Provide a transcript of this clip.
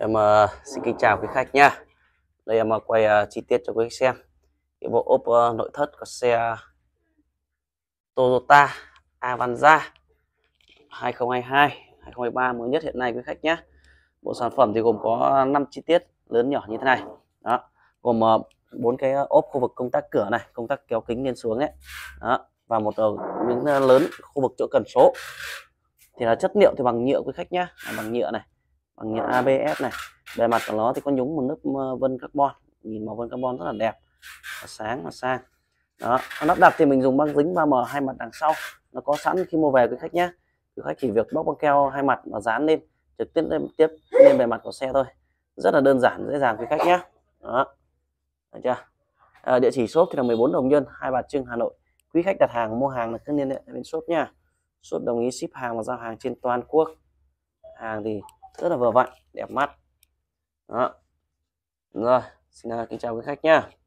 em uh, xin kính chào quý khách nha đây em uh, quay uh, chi tiết cho quý khách xem cái bộ ốp uh, nội thất của xe Toyota Avanza 2022 2023 mới nhất hiện nay quý khách nhé bộ sản phẩm thì gồm có 5 chi tiết lớn nhỏ như thế này đó gồm bốn uh, cái ốp khu vực công tắc cửa này công tắc kéo kính lên xuống ấy đó và một uh, miếng lớn khu vực chỗ cần số thì là chất liệu thì bằng nhựa quý khách nhé bằng nhựa này bằng nhựa ABS này bề mặt của nó thì có nhúng một lớp ờ, vân carbon nhìn màu vân carbon rất là đẹp và sáng và sang đó lắp đặt thì mình dùng băng dính 3M hai mặt đằng sau nó có sẵn khi mua về quý khách nhé quý khách chỉ việc bóc băng keo hai mặt và dán lên trực tiếp lên tiếp lên bề mặt của xe thôi rất là đơn giản dễ dàng quý khách nhé đó được chưa à, địa chỉ shop thì là 14 đồng nhân hai bà trưng Hà Nội quý khách đặt hàng mua hàng là cứ liên hệ bên shop nha shop đồng ý ship hàng và giao hàng trên toàn quốc hàng thì rất là vừa vặn đẹp mắt đó rồi xin kính chào quý khách nhá